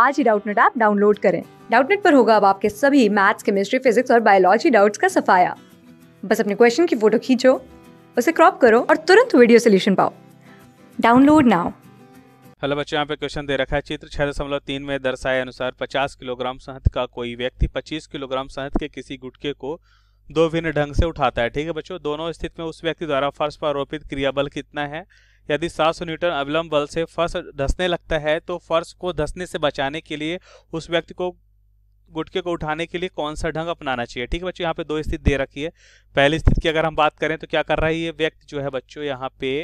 आज ही Doubtnut app download करें डाउटनेट पर होगा अब आपके सभी मैथ्स केमिस्ट्री फिजिक्स और बायोलॉजी डाउट्स का सफाया बस अपने क्वेश्चन की फोटो खींचो उसे क्रॉप करो और तुरंत वीडियो सोल्यूशन पाओ डाउनलोड नाउ हेलो बच्चों यहाँ पे क्वेश्चन दे रखा है चित्र छह दशमलव तीन में दर्शाए अनुसार 50 किलोग्राम सहत का कोई व्यक्ति 25 किलोग्राम सहत के किसी गुटके को दो भिन्न ढंग से उठाता है ठीक है बच्चों दोनों स्थिति में उस व्यक्ति द्वारा फर्श पर आरोपित क्रियाबल कितना है यदि 700 न्यूटन अविलंब बल से फर्श धसने लगता है तो फर्श को धसने से बचाने के लिए उस व्यक्ति को गुटके को उठाने के लिए कौन सा ढंग अपनाना चाहिए ठीक है बच्चों यहाँ पे दो स्थिति दे रखी है पहली स्थिति की अगर हम बात करें तो क्या कर रहा है ये व्यक्ति जो है बच्चों यहाँ पे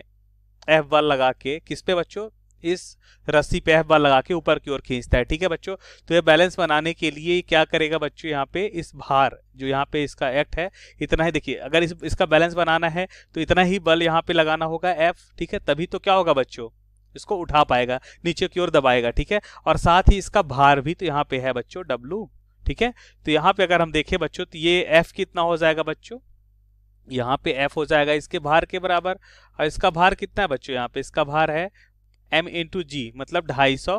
एफ वाल लगा के किस पे बच्चों इस रस्सी पे हवा लगा के ऊपर की ओर खींचता है ठीक है बच्चों तो ये बैलेंस बनाने के लिए क्या करेगा बच्चों यहाँ पे इस भार जो यहाँ पे इसका एक्ट है इतना ही देखिए अगर इस, इसका बैलेंस बनाना है तो इतना ही बल यहाँ पे लगाना होगा एफ ठीक है तभी तो क्या होगा बच्चों इसको उठा पाएगा नीचे की ओर दबाएगा ठीक है और साथ ही इसका भार भी तो यहाँ पे है बच्चों डब्लू ठीक है तो यहाँ पे अगर हम देखें बच्चों तो ये एफ कितना हो जाएगा बच्चों यहाँ पे एफ हो जाएगा इसके भार के बराबर और इसका भार कितना है बच्चों यहाँ पे इसका भार है एम इंटू जी मतलब ढाई सौ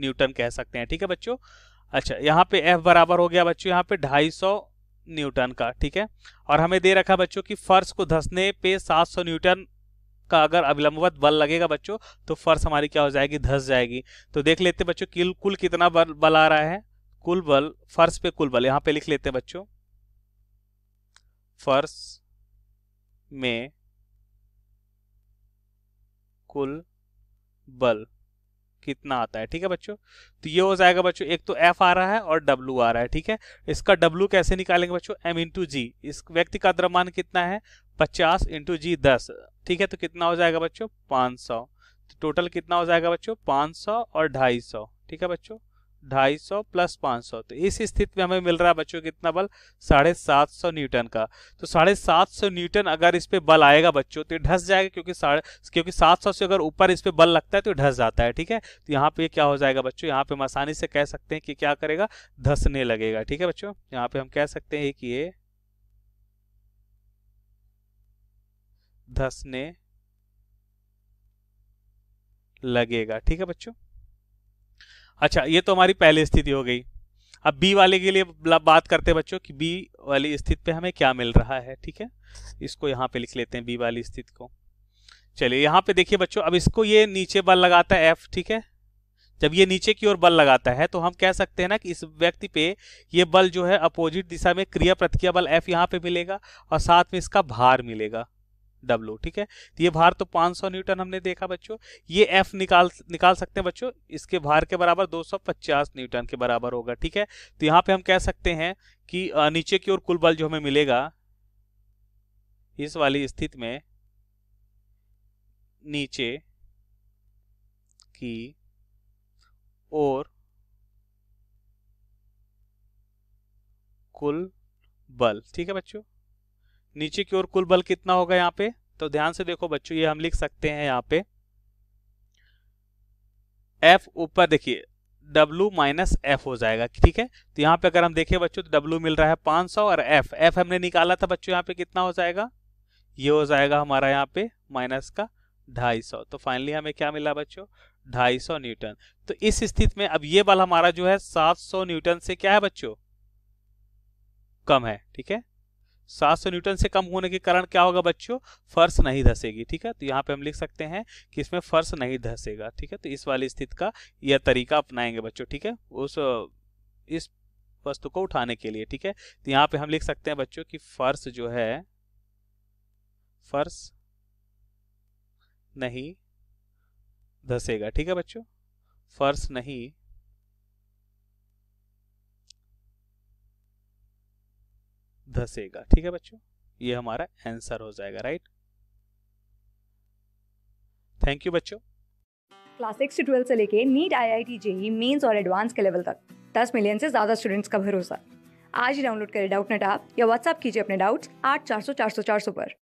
न्यूटन कह सकते हैं ठीक है बच्चों अच्छा यहाँ पे एफ बराबर हो गया बच्चों यहाँ पे ढाई सौ न्यूटन का ठीक है और हमें दे रखा बच्चों की फर्श को धसने पे सौ न्यूटन का अगर अविलंबवत बल लगेगा बच्चों तो फर्श हमारी क्या हो जाएगी धस जाएगी तो देख लेते बच्चों किल कुल कितना बल बल आ रहा है कुल बल फर्श पे कुल बल यहाँ पे लिख लेते हैं बच्चों फर्श में कुल बल कितना आता है ठीक है बच्चों तो ये हो जाएगा बच्चों एक तो एफ आ रहा है और डब्लू आ रहा है ठीक है इसका डब्लू कैसे निकालेंगे बच्चों एम इंटू जी इस व्यक्ति का द्रव्यमान कितना है पचास इंटू जी दस ठीक है तो कितना हो जाएगा बच्चों पांच सौ तो टोटल कितना हो जाएगा बच्चों पांच सौ और ढाई सौ ठीक है बच्चों ढाई सौ प्लस पाँच सौ तो इस स्थिति में हमें मिल रहा है बच्चों कितना बल साढ़े सात सौ न्यूटन का तो साढ़े सात सौ न्यूटन अगर इस पर बल आएगा बच्चों तो ढस जाएगा क्योंकि साढ़े क्योंकि सात सौ से अगर ऊपर इस पर बल लगता है तो ढस जाता है ठीक है तो यहाँ पे क्या हो जाएगा बच्चों यहाँ पे हम आसानी से कह सकते हैं कि क्या करेगा धसने लगेगा ठीक है बच्चों यहाँ पे हम कह सकते हैं कि ये धसने लगेगा ठीक है बच्चों अच्छा ये तो हमारी पहली स्थिति हो गई अब बी वाले के लिए बात करते हैं बच्चों कि बी वाली स्थिति पे हमें क्या मिल रहा है ठीक है इसको यहाँ पे लिख लेते हैं बी वाली स्थिति को चलिए यहाँ पे देखिए बच्चों अब इसको ये नीचे बल लगाता है एफ ठीक है जब ये नीचे की ओर बल लगाता है तो हम कह सकते हैं ना कि इस व्यक्ति पे ये बल जो है अपोजिट दिशा में क्रिया प्रतिक्रिया बल एफ यहाँ पे मिलेगा और साथ में इसका भार मिलेगा डब्लू ठीक है तो ये भार तो 500 न्यूटन हमने देखा बच्चों ये एफ निकाल निकाल सकते हैं बच्चों इसके भार के बराबर 250 न्यूटन के बराबर होगा ठीक है तो यहाँ पे हम कह सकते हैं कि नीचे की ओर कुल बल जो हमें मिलेगा इस वाली स्थिति में नीचे की ओर कुल बल ठीक है बच्चों नीचे की ओर कुल बल कितना होगा यहाँ पे तो ध्यान से देखो बच्चों ये हम लिख सकते हैं यहाँ पे एफ ऊपर देखिए W माइनस एफ हो जाएगा ठीक है तो यहाँ पे अगर हम देखें बच्चों तो W मिल रहा है 500 और F F हमने निकाला था बच्चों यहाँ पे कितना हो जाएगा ये हो जाएगा हमारा यहाँ पे माइनस का ढाई तो फाइनली हमें क्या मिला बच्चों ढाई न्यूटन तो इस स्थिति में अब ये बल हमारा जो है 700 न्यूटन से क्या है बच्चों कम है ठीक है 700 न्यूटन से कम होने के कारण क्या होगा बच्चों फर्श नहीं धसेगी ठीक है तो यहाँ पे हम लिख सकते हैं कि इसमें फर्श नहीं धसेगा ठीक है तो इस वाली स्थिति का यह तरीका अपनाएंगे बच्चों ठीक है उस इस वस्तु को उठाने के लिए ठीक है तो यहाँ पे हम लिख सकते हैं बच्चों कि फर्श जो है फर्श नहीं धसेगा ठीक है बच्चों फर्श नहीं धसेगा ठीक है बच्चों ये हमारा आंसर हो जाएगा राइट थैंक यू बच्चों क्लास सिक्स से ट्वेल्थ से लेके NEET I I T JEE Mains और एडवांस के लेवल तक दस मिलियन से ज़्यादा स्टूडेंट्स का भरोसा आज ही डाउनलोड करें डाउट नेट आप या व्हाट्सअप कीजिए अपने डाउट्स आठ चार सौ चार सौ चार सौ पर